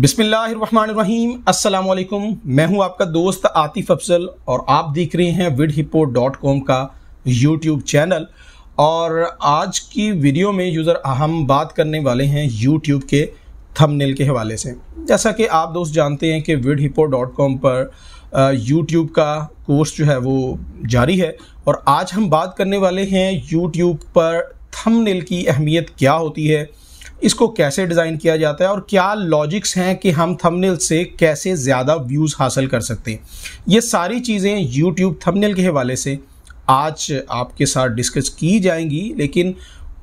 बिसमीम अल्लाम मैं हूं आपका दोस्त आतिफ अफजल और आप देख रहे हैं विड हिपो डॉट कॉम का यूट्यूब चैनल और आज की वीडियो में यूज़र हम बात करने वाले हैं यूट्यूब के थंबनेल के हवाले से जैसा कि आप दोस्त जानते हैं कि विड हिपो डॉट कॉम पर यूट्यूब का कोर्स जो है वो जारी है और आज हम बात करने वाले हैं यूट्यूब पर थंबनेल की अहमियत क्या होती है इसको कैसे डिज़ाइन किया जाता है और क्या लॉजिक्स हैं कि हम थंबनेल से कैसे ज़्यादा व्यूज़ हासिल कर सकते हैं ये सारी चीज़ें यूट्यूब थंबनेल के हवाले से आज आपके साथ डिस्कस की जाएंगी लेकिन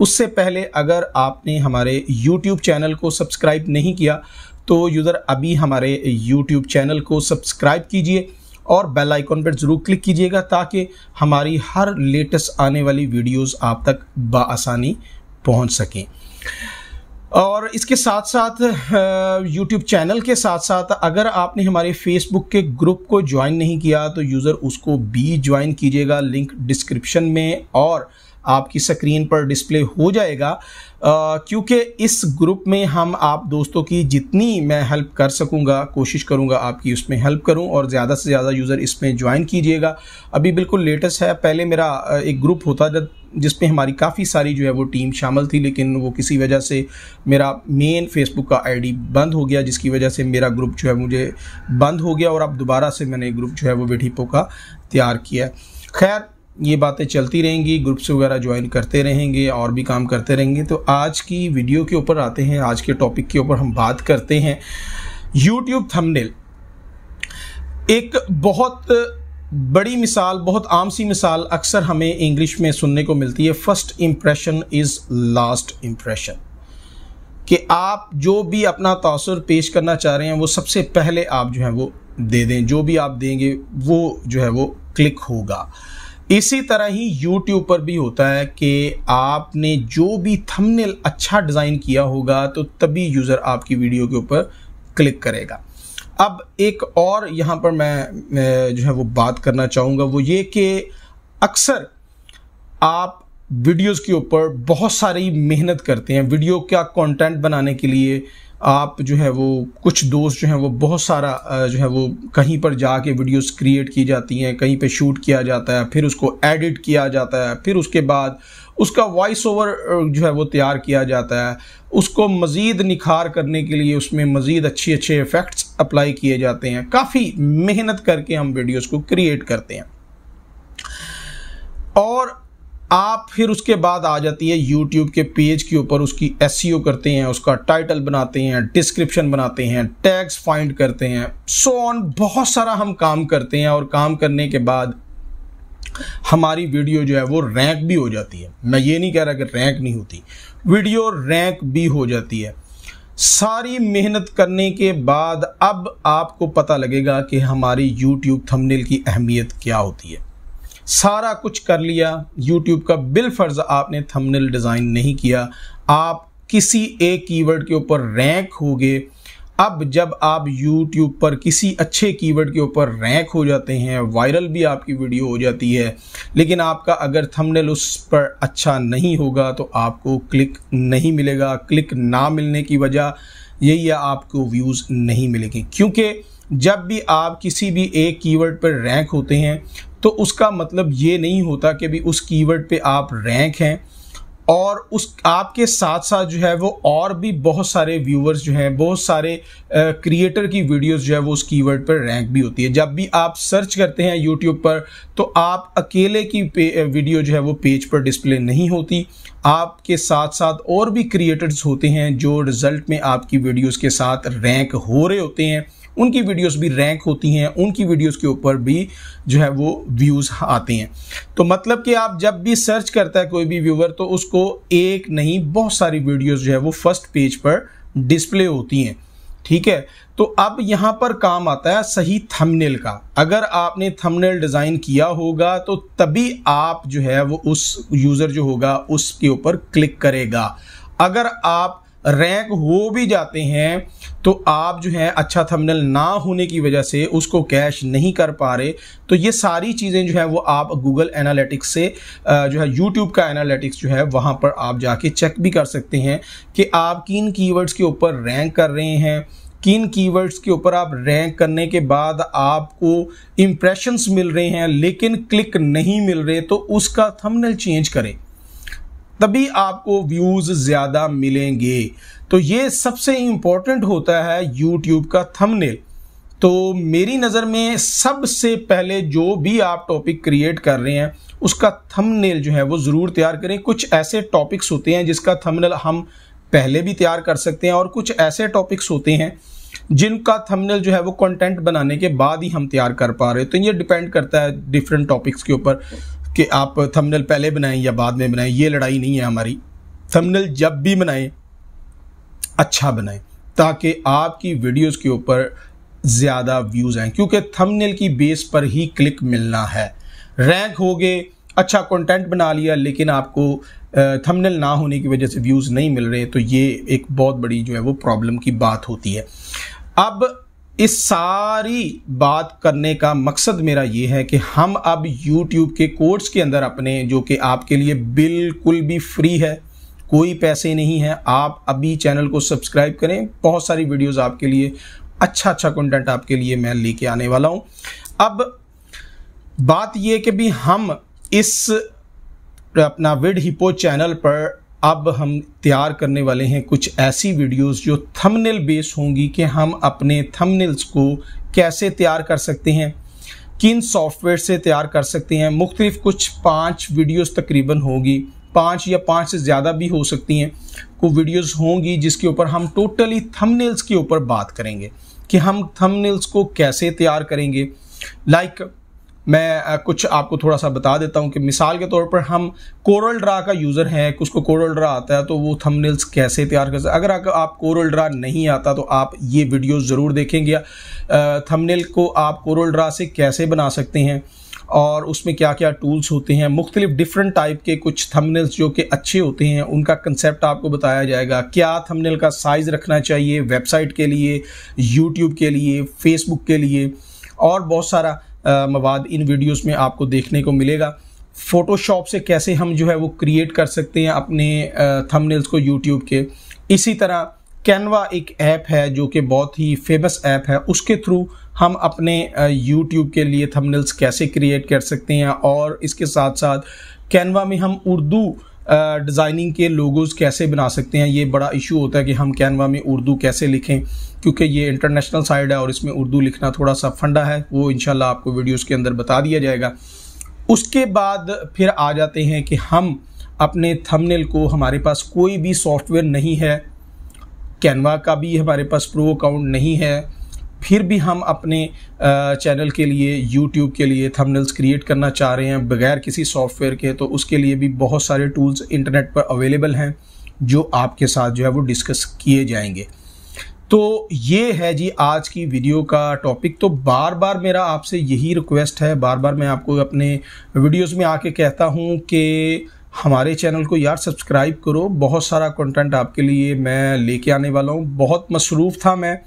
उससे पहले अगर आपने हमारे यूट्यूब चैनल को सब्सक्राइब नहीं किया तो यूज़र अभी हमारे यूट्यूब चैनल को सब्सक्राइब कीजिए और बेल आइकॉन पर ज़रूर क्लिक कीजिएगा ताकि हमारी हर लेटेस्ट आने वाली वीडियोस आप तक बासानी पहुंच सकें और इसके साथ साथ यूट्यूब चैनल के साथ साथ अगर आपने हमारे फेसबुक के ग्रुप को ज्वाइन नहीं किया तो यूज़र उसको भी ज्वाइन कीजिएगा लिंक डिस्क्रिप्शन में और आपकी स्क्रीन पर डिस्प्ले हो जाएगा क्योंकि इस ग्रुप में हम आप दोस्तों की जितनी मैं हेल्प कर सकूंगा कोशिश करूंगा आपकी उसमें हेल्प करूं और ज़्यादा से ज़्यादा यूज़र इसमें ज्वाइन कीजिएगा अभी बिल्कुल लेटेस्ट है पहले मेरा एक ग्रुप होता जिसमें हमारी काफ़ी सारी जो है वो टीम शामिल थी लेकिन वो किसी वजह से मेरा मेन फेसबुक का आईडी बंद हो गया जिसकी वजह से मेरा ग्रुप जो है मुझे बंद हो गया और अब दोबारा से मैंने ग्रुप जो है वो विठीपो का तैयार किया खैर ये बातें चलती रहेंगी ग्रुप्स वगैरह ज्वाइन करते रहेंगे और भी काम करते रहेंगे तो आज की वीडियो के ऊपर आते हैं आज के टॉपिक के ऊपर हम बात करते हैं यूट्यूब थमनेल एक बहुत बड़ी मिसाल बहुत आम सी मिसाल अक्सर हमें इंग्लिश में सुनने को मिलती है first impression is last impression कि आप जो भी अपना तसर पेश करना चाह रहे हैं वो सबसे पहले आप जो है वो दे दें जो भी आप देंगे वो जो है वो क्लिक होगा इसी तरह ही YouTube पर भी होता है कि आपने जो भी थंबनेल अच्छा डिज़ाइन किया होगा तो तभी यूज़र आपकी वीडियो के ऊपर क्लिक करेगा अब एक और यहाँ पर मैं जो है वो बात करना चाहूँगा वो ये कि अक्सर आप वीडियोस के ऊपर बहुत सारी मेहनत करते हैं वीडियो का कंटेंट बनाने के लिए आप जो है वो कुछ दोस्त जो हैं वो बहुत सारा जो है वो कहीं पर जाके वीडियोस क्रिएट की जाती हैं कहीं पे शूट किया जाता है फिर उसको एडिट किया जाता है फिर उसके बाद उसका वॉइस ओवर जो है वो तैयार किया जाता है उसको मज़ीद निखार करने के लिए उसमें मज़ीद अच्छे अच्छे इफ़ेक्ट्स अप्लाई किए जाते हैं काफ़ी मेहनत करके हम वीडियोस को क्रिएट करते हैं और आप फिर उसके बाद आ जाती है यूट्यूब के पेज के ऊपर उसकी एस e करते हैं उसका टाइटल बनाते हैं डिस्क्रिप्शन बनाते हैं टैग्स फाइंड करते हैं सो so ऑन बहुत सारा हम काम करते हैं और काम करने के बाद हमारी वीडियो जो है वो रैंक भी हो जाती है मैं ये नहीं कह रहा कि रैंक नहीं होती वीडियो रैंक भी हो जाती है सारी मेहनत करने के बाद अब आपको पता लगेगा कि हमारी YouTube थंबनेल की अहमियत क्या होती है सारा कुछ कर लिया YouTube का बिल फर्ज आपने थंबनेल डिज़ाइन नहीं किया आप किसी एक कीवर्ड के ऊपर रैंक हो गए अब जब आप YouTube पर किसी अच्छे कीवर्ड के ऊपर रैंक हो जाते हैं वायरल भी आपकी वीडियो हो जाती है लेकिन आपका अगर थंबनेल उस पर अच्छा नहीं होगा तो आपको क्लिक नहीं मिलेगा क्लिक ना मिलने की वजह यही है आपको व्यूज़ नहीं मिलेंगे क्योंकि जब भी आप किसी भी एक कीवर्ड पर रैंक होते हैं तो उसका मतलब ये नहीं होता कि भी उस कीवर्ड पे आप रैंक हैं और उस आपके साथ साथ जो है वो और भी बहुत सारे व्यूवर्स जो हैं बहुत सारे क्रिएटर की वीडियोस जो है वो उस कीवर्ड पर रैंक भी होती है जब भी आप सर्च करते हैं यूट्यूब पर तो आप अकेले की वीडियो जो है वो पेज पर डिस्प्ले नहीं होती आपके साथ साथ और भी क्रिएटर्स होते हैं जो रिजल्ट में आपकी वीडियोस के साथ रैंक हो रहे होते हैं उनकी वीडियोस भी रैंक होती हैं उनकी वीडियोस के ऊपर भी जो है वो व्यूज़ आते हैं तो मतलब कि आप जब भी सर्च करता है कोई भी व्यूवर तो उसको एक नहीं बहुत सारी वीडियोस जो है वो फर्स्ट पेज पर डिस्प्ले होती हैं ठीक है तो अब यहाँ पर काम आता है सही थंबनेल का अगर आपने थंबनेल डिज़ाइन किया होगा तो तभी आप जो है वो उस यूज़र जो होगा उसके ऊपर क्लिक करेगा अगर आप रैंक हो भी जाते हैं तो आप जो है अच्छा थंबनेल ना होने की वजह से उसको कैश नहीं कर पा रहे तो ये सारी चीज़ें जो है वो आप गूगल एनालिटिक्स से जो है यूट्यूब का एनालिटिक्स जो है वहाँ पर आप जाके चेक भी कर सकते हैं कि आप किन कीवर्ड्स के ऊपर रैंक कर रहे हैं किन कीवर्ड्स के ऊपर आप रैंक करने के बाद आपको इम्प्रेशंस मिल रहे हैं लेकिन क्लिक नहीं मिल रहे तो उसका थंबनेल चेंज करें तभी आपको व्यूज़ ज़्यादा मिलेंगे तो ये सबसे इंपॉर्टेंट होता है यूट्यूब का थंबनेल तो मेरी नज़र में सबसे पहले जो भी आप टॉपिक क्रिएट कर रहे हैं उसका थंबनेल जो है वो ज़रूर तैयार करें कुछ ऐसे टॉपिक्स होते हैं जिसका थंबनेल हम पहले भी तैयार कर सकते हैं और कुछ ऐसे टॉपिक्स होते हैं जिनका थंबनेल जो है वो कंटेंट बनाने के बाद ही हम तैयार कर पा रहे हैं तो ये डिपेंड करता है डिफरेंट टॉपिक्स के ऊपर कि आप थंबनेल पहले बनाएं या बाद में बनाएं ये लड़ाई नहीं है हमारी थंबनेल जब भी बनाएं अच्छा बनाएं ताकि आपकी वीडियोस के ऊपर ज़्यादा व्यूज़ आएँ क्योंकि थंबनेल की बेस पर ही क्लिक मिलना है रैंक हो गए अच्छा कंटेंट बना लिया लेकिन आपको थंबनेल ना होने की वजह से व्यूज़ नहीं मिल रहे तो ये एक बहुत बड़ी जो है वो प्रॉब्लम की बात होती है अब इस सारी बात करने का मकसद मेरा ये है कि हम अब यूट्यूब के कोर्स के अंदर अपने जो कि आपके लिए बिल्कुल भी फ्री है कोई पैसे नहीं है आप अभी चैनल को सब्सक्राइब करें बहुत सारी वीडियोस आपके लिए अच्छा अच्छा कंटेंट आपके लिए मैं लेके आने वाला हूं अब बात यह कि भी हम इस अपना विड हिपो चैनल पर अब हम तैयार करने वाले हैं कुछ ऐसी वीडियोस जो थंबनेल बेस होंगी कि हम अपने थंबनेल्स को कैसे तैयार कर सकते हैं किन सॉफ्टवेयर से तैयार कर सकते हैं मुख्तलिफ कुछ पाँच वीडियोस तकरीबन होगी पाँच या पाँच से ज़्यादा भी हो सकती हैं को वीडियोस होंगी जिसके ऊपर हम टोटली थंबनेल्स के ऊपर बात करेंगे कि हम थंबनेल्स को कैसे तैयार करेंगे लाइक like, मैं कुछ आपको थोड़ा सा बता देता हूँ कि मिसाल के तौर पर हम कोरल ड्रा का यूज़र हैं उसको कोरल ड्रा आता है तो वो थंबनेल्स कैसे तैयार कर सकते अगर आप कोरल ड्रा नहीं आता तो आप ये वीडियो ज़रूर देखेंगे थंबनेल को आप कोरल ड्रा से कैसे बना सकते हैं और उसमें क्या क्या टूल्स होते हैं मुख्तलिफ डिफरेंट टाइप के कुछ थंबनेल्स जो कि अच्छे होते हैं उनका कंसेप्ट आपको बताया जाएगा क्या थंबनेल का साइज़ रखना चाहिए वेबसाइट के लिए यूट्यूब के लिए फेसबुक के लिए और बहुत सारा मवाद इन वीडियोस में आपको देखने को मिलेगा फ़ोटोशॉप से कैसे हम जो है वो क्रिएट कर सकते हैं अपने थंबनेल्स को यूट्यूब के इसी तरह कैनवा एक ऐप है जो कि बहुत ही फेमस ऐप है उसके थ्रू हम अपने यूट्यूब के लिए थंबनेल्स कैसे क्रिएट कर सकते हैं और इसके साथ साथ कैनवा में हम उर्दू डिज़ाइनिंग के लोगोज़ कैसे बना सकते हैं ये बड़ा इशू होता है कि हम कैनवा में उर्दू कैसे लिखें क्योंकि ये इंटरनेशनल साइड है और इसमें उर्दू लिखना थोड़ा सा फंडा है वो इन आपको वीडियोज़ के अंदर बता दिया जाएगा उसके बाद फिर आ जाते हैं कि हम अपने थंबनेल को हमारे पास कोई भी सॉफ्टवेयर नहीं है कैनवा का भी हमारे पास प्रो अकाउंट नहीं है फिर भी हम अपने चैनल के लिए यूट्यूब के लिए थंबनेल्स क्रिएट करना चाह रहे हैं बगैर किसी सॉफ्टवेयर के तो उसके लिए भी बहुत सारे टूल्स इंटरनेट पर अवेलेबल हैं जो आपके साथ जो है वो डिस्कस किए जाएंगे तो ये है जी आज की वीडियो का टॉपिक तो बार बार मेरा आपसे यही रिक्वेस्ट है बार बार मैं आपको अपने वीडियोस में आके कहता हूँ कि हमारे चैनल को यार सब्सक्राइब करो बहुत सारा कंटेंट आपके लिए मैं लेके आने वाला हूँ बहुत मसरूफ़ था मैं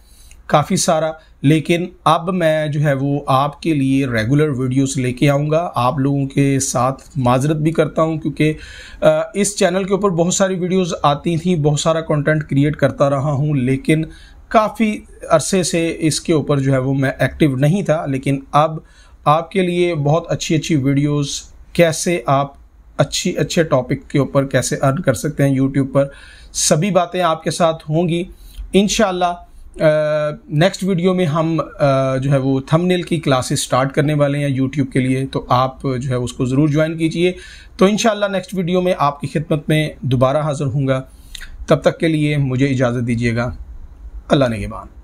काफ़ी सारा लेकिन अब मैं जो है वो आपके लिए रेगुलर वीडियोस लेके आऊँगा आप लोगों के साथ माजरत भी करता हूँ क्योंकि इस चैनल के ऊपर बहुत सारी वीडियोस आती थी बहुत सारा कंटेंट क्रिएट करता रहा हूँ लेकिन काफ़ी अरसे से इसके ऊपर जो है वो मैं एक्टिव नहीं था लेकिन अब आपके लिए बहुत अच्छी अच्छी वीडियोज़ कैसे आप अच्छी अच्छे टॉपिक के ऊपर कैसे अर्न कर सकते हैं यूट्यूब पर सभी बातें आपके साथ होंगी इन नेक्स्ट वीडियो में हम जो है वो थंबनेल की क्लासेस स्टार्ट करने वाले हैं यूट्यूब के लिए तो आप जो है उसको ज़रूर ज्वाइन कीजिए तो इन नेक्स्ट वीडियो में आपकी खिदमत में दोबारा हाज़िर हूँगा तब तक के लिए मुझे इजाज़त दीजिएगा अल्लाह ने के